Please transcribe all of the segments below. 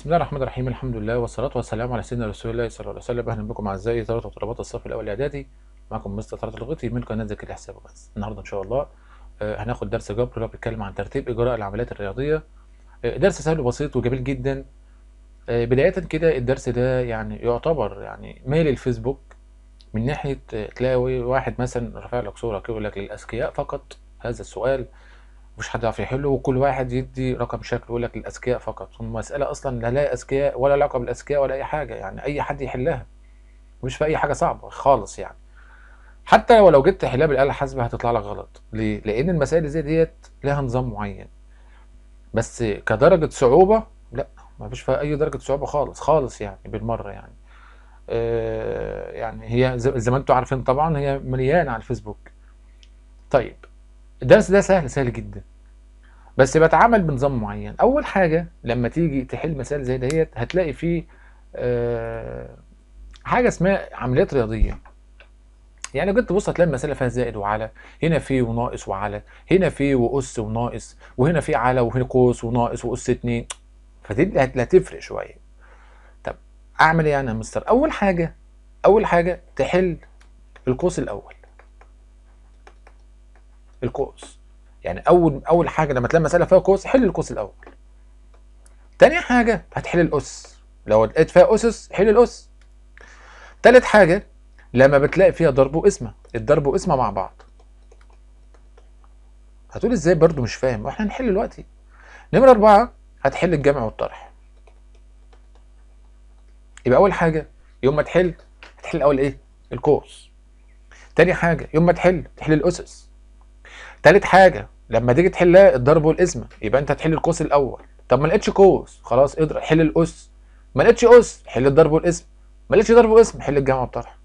بسم الله الرحمن الرحيم الحمد لله والصلاة والسلام على سيدنا رسول الله صلى الله عليه وسلم أهلا بكم أعزائي طلبة وطلبات الصف الأول الإعدادي معكم مستر طلعت الغيطي من قناة ذكر الحساب بس النهاردة إن شاء الله آه، هناخد درس جبر اللي هو بيتكلم عن ترتيب إجراء العمليات الرياضية آه، درس سهل وبسيط وجميل جدا آه، بداية كده الدرس ده يعني يعتبر يعني ميل الفيسبوك من ناحية تلاقي واحد مثلا رافع لك صورة كده يقول لك للأذكياء فقط هذا السؤال مش حد يعرف يحله وكل واحد يدي رقم شكل يقول لك الاذكياء فقط المساله اصلا لا لا اذكياء ولا علاقه بالاذكياء ولا اي حاجه يعني اي حد يحلها مش في اي حاجه صعبه خالص يعني حتى ولو جبت حلها بالاله الحاسبه هتطلع لك غلط ليه لان المسائل زي ديت لها نظام معين بس كدرجه صعوبه لا ما فيش فيها اي درجه صعوبه خالص خالص يعني بالمره يعني آه، يعني هي زي ما انتم عارفين طبعا هي مليانه على الفيسبوك طيب الدرس ده سهل سهل جدا بس بتعامل بنظام معين اول حاجه لما تيجي تحل مسائل زي دهيت هتلاقي فيه آه، حاجه اسمها عمليات رياضيه يعني جيت تبص هتلاقي المساله فيها زائد وعلى هنا في وناقص وعلى هنا في واس وناقص وهنا في على وهنا قوس وناقص واس اتنين فدي هتفرق شويه طب اعمل ايه انا يا مستر اول حاجه اول حاجه تحل القوس الاول القوس يعني اول اول حاجه لما تلاقي مساله فيها قوس حل القوس الاول تاني حاجه هتحل الاس لو لقيت فيها اسس حل الاس تالت حاجه لما بتلاقي فيها ضرب وقسمه الضرب وقسمه مع بعض هتقول ازاي برضو مش فاهم واحنا هنحل دلوقتي نمره اربعه هتحل الجمع والطرح يبقى اول حاجه يوم ما تحل هتحل اول ايه القوس تاني حاجه يوم ما تحل تحل الاسس تالت حاجه لما تيجي تحلها الضرب والقسمة يبقى انت هتحل القوس الاول طب ما لقيتش قوس خلاص اضرب حل الأس ما لقيتش أس حل الضرب والقسم ما لقيتش ضرب وقسم حل الجمع والطرح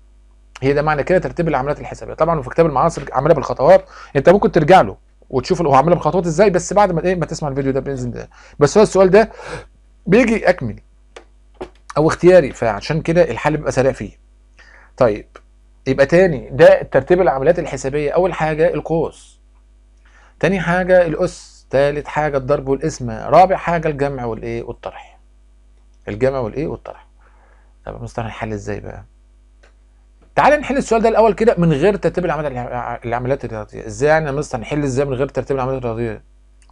هي ده معنى كده ترتيب العمليات الحسابيه طبعا في كتاب المعاصر عاملها بالخطوات انت ممكن ترجع له وتشوف هو عاملها بالخطوات ازاي بس بعد ما ايه ما تسمع الفيديو ده باذن الله بس هو السؤال ده بيجي اكمل او اختياري فعشان كده الحل بيبقى سريع فيه طيب يبقى تاني ده ترتيب العمليات الحسابيه اول حاجه القوس تاني حاجة الأس تالت حاجة الضرب والقسمة رابع حاجة الجمع والإيه والطرح الجمع والإيه والطرح طب مستر الحل إزاي بقى تعال نحل السؤال ده الأول كده من غير ترتيب العمليات الرياضية إزاي يعني يا مستر نحل إزاي من غير ترتيب العمليات الرياضية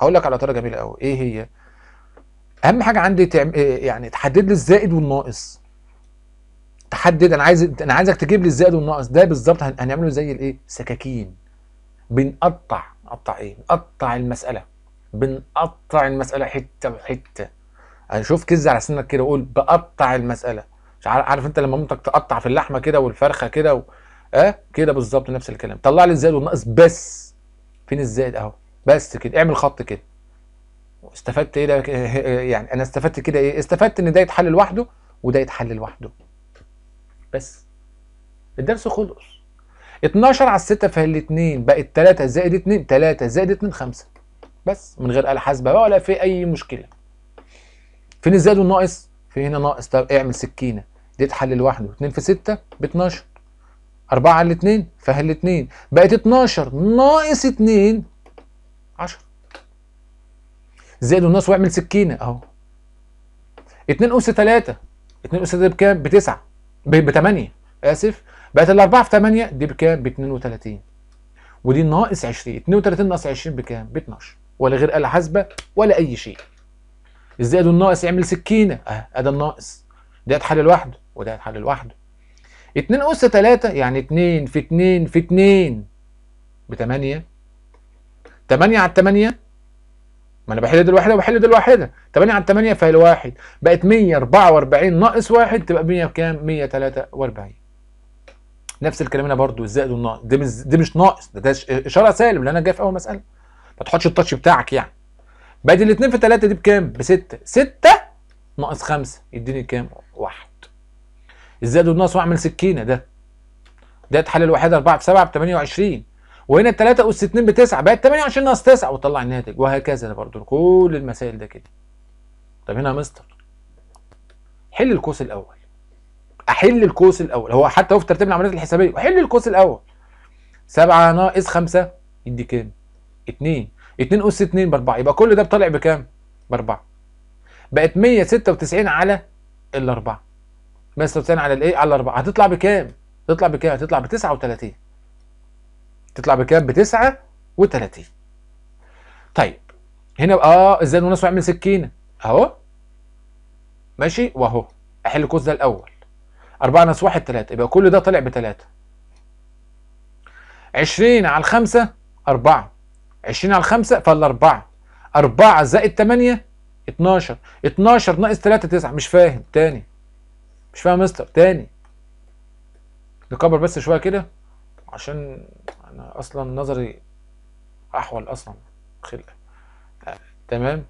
هقول لك على طريقة جميلة قوي إيه هي أهم حاجة عندي تعم... إيه، إيه، يعني تحدد لي الزائد والناقص تحدد انا عايز انا عايزك تجيب لي الزائد والناقص ده بالظبط هنعمله زي الايه سكاكين بنقطع نقطع ايه نقطع المساله بنقطع المساله حته بحته هنشوف كز على سنك كده وقول بقطع المساله مش عارف انت لما مامتك تقطع في اللحمه كده والفرخه كده و... اه كده بالظبط نفس الكلام طلع لي الزائد والناقص بس فين الزائد اهو بس كده اعمل خط كده استفدت ايه ده يعني انا استفدت كده ايه استفدت ان ده يتحل لوحده وده يتحل لوحده بس الدرس خلص 12 على 6 فهي ال2 بقت 3 زائد 2 3 زائد 2 5 بس من غير آلة حاسبة بقى ولا في أي مشكلة فين الزائد والناقص؟ في هنا ناقص طب اعمل سكينة دي تحل لوحده 2 في 6 ب 12 4 على 2 فهل 2 بقت 12 ناقص 2 10 زائد والناقص واعمل سكينة أهو 2 أس 3 2 أس 3 بكام؟ ب 9 ب 8 آسف بقت ال 4 في 8 دي بكام؟ ب 32 ودي ناقص 20 32 ناقص 20 بكام؟ ب 12 ولا غير آلة حاسبة ولا أي شيء الزائد والناقص يعمل سكينة أه أدى الناقص ده اتحل لوحده وده اتحل لوحده 2 أس 3 يعني 2 في 2 في 2 ب 8 8 على 8 ما انا بحل دي الواحده وبحل دي الواحده 8 على 8 فهي الواحد بقت 144 ناقص واحد تبقى 100 كام 143 نفس الكلام هنا برضو الزائد والناقص ده مش ده مش ناقص ده, اشاره سالم لان انا جاي في اول مساله ما تحطش التاتش بتاعك يعني بدل 2 في 3 دي بكام؟ ب 6 6 ناقص 5 يديني كام؟ 1 الزائد والناقص واعمل سكينه ده ده تحلل الوحيد 4 في 7 ب 28 وهنا 3 أس 2 ب 9 بقت 28 ناقص 9 وطلع الناتج وهكذا ده برضه كل المسائل ده كده. طب هنا يا مستر حل القوس الأول احل القوس الاول هو حتى هو في ترتيب العمليات الحسابيه احل القوس الاول 7 ناقص 5 يدي كام 2 2 اس 2 ب 4 يبقى كل ده طالع بكام ب 4 بقت 196 على الاربعه 196 على الايه على الاربعه هتطلع بكام تطلع بكام هتطلع ب 39 تطلع بكام ب 39 طيب هنا اه ازاي الوناس يعمل سكينه اهو ماشي واهو احل القوس ده الاول 4 ناقص 1 3 يبقى كل ده طلع ب 3 20 على 5 4 20 على 5 فال 4 4 زائد 8 12 12 ناقص 3 9 مش فاهم تاني مش فاهم يا مستر تاني نكبر بس شويه كده عشان انا اصلا نظري احول اصلا خلق تمام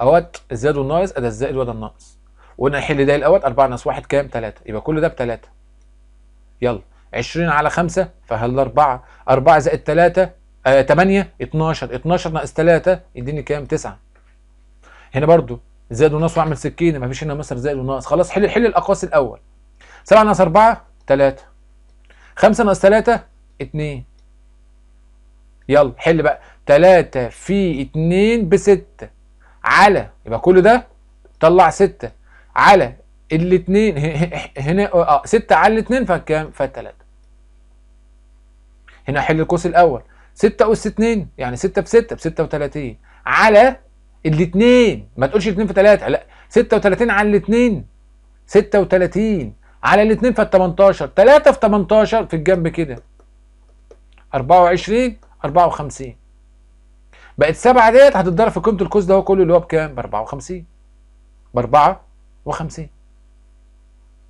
اهوت الزائد والناقص ادي الزائد وده الناقص وقلنا نحل ده الاول 4 ناقص 1 كام 3 يبقى كل ده ب 3 يلا 20 على 5 فهل 4 4 زائد 3 آه 8 12 12 ناقص 3 يديني كام 9 هنا برضو زائد وناقص واعمل سكينه مفيش هنا مصر زائد وناقص خلاص حل حل الاقواس الاول 7 ناقص 4 3 5 ناقص 3 2 يلا حل بقى 3 في 2 ب 6 على يبقى كل ده طلع 6 على الاثنين هنا اه 6 على الاثنين فكام؟ فالتلاتة هنا احل القوس الاول 6 اس 2 يعني 6 في 6 ب 36 على الاثنين ما تقولش 2 في 3 لا 36 على الاثنين 36 على الاثنين في 18 3 في 18 في الجنب كده 24 54 بقت 7 ديت هتتضرب في قيمه القوس ده هو كله اللي هو بكام؟ ب 54 ب 4 وخمسين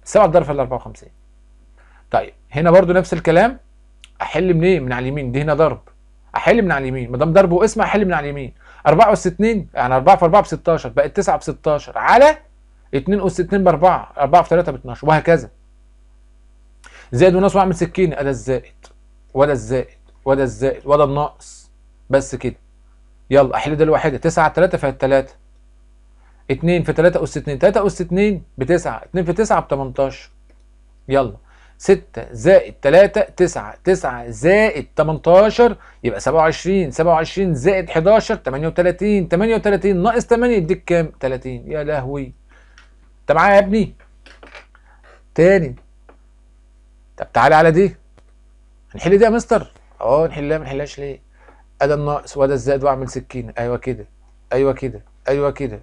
السبعة ضرب في الأربعة وخمسين طيب هنا برضو نفس الكلام أحل من إيه؟ من على اليمين دي هنا ضرب أحل من على اليمين ما دام ضرب واسم أحل من على اليمين 4 أس 2 يعني 4 في 4 ب 16 بقت 9 ب 16 على 2 أس 2 ب 4 4 في 3 ب 12 وهكذا زائد وناقص وأعمل سكينة أدا الزائد ولا الزائد ولا الزائد ولا الناقص بس كده يلا أحل ده الواحدة 9 على 3 فهي 3 2 في 3 أس 2 3 أس 2 ب 9 2 في 9 ب 18 يلا 6 زائد 3 9 9 زائد 18 يبقى 27 27 زائد 11 38 38 ناقص 8 يديك كام 30 يا لهوي انت معايا يا ابني تاني طب تعالى على دي هنحل دي يا مستر اه نحلها ما نحلهاش ليه ادي الناقص وادي الزائد واعمل سكينه ايوه كده ايوه كده ايوه كده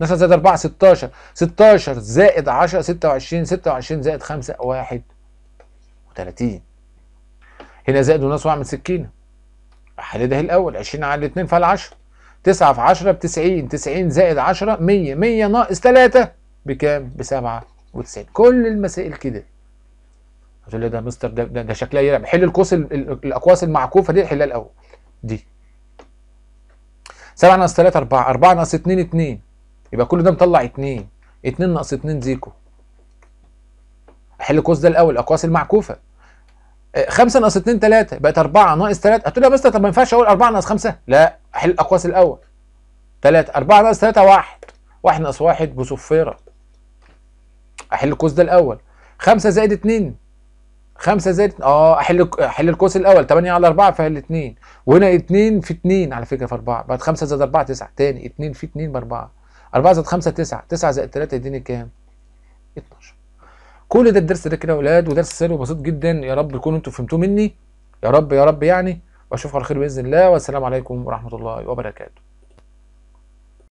مثلا زائد 4 16 16 زائد 10 26 26 زائد 5 31 هنا زائد وناس واعمل سكينه احل ده الاول 20 على 2 فال 10 9 في 10 ب 90 90 زائد 10 100 100 ناقص 3 بكام؟ ب 97 كل المسائل كده هتقول لي ده مستر ده ده, ده شكلها يلعب حل القوس الاقواس المعكوفه دي حلها الاول دي 7 ناقص 3 4 4 ناقص 2 2 يبقى كل ده مطلع 2 2 ناقص 2 زيكو احل القوس ده الاول الاقواس المعكوفه 5 آه، ناقص 2 3 بقت 4 ناقص 3 هتقول لي يا مستر طب ما ينفعش اقول 4 ناقص 5 لا احل الاقواس الاول 3 4 ناقص 3 1 1 ناقص 1 بصفيره احل القوس ده الاول 5 زائد 2 5 زائد اه احل احل القوس الاول 8 على 4 فهل 2 وهنا 2 في 2 على فكره في 4 بقت 5 زائد 4 9 تاني 2 في 2 ب 4 4 زائد 5 9 9 زائد 3 يديني كام 12 كل ده الدرس ده كده يا اولاد ودرس سهل وبسيط جدا يا رب تكونوا انتوا فهمتوه مني يا رب يا رب يعني واشوفكم على خير باذن الله والسلام عليكم ورحمه الله وبركاته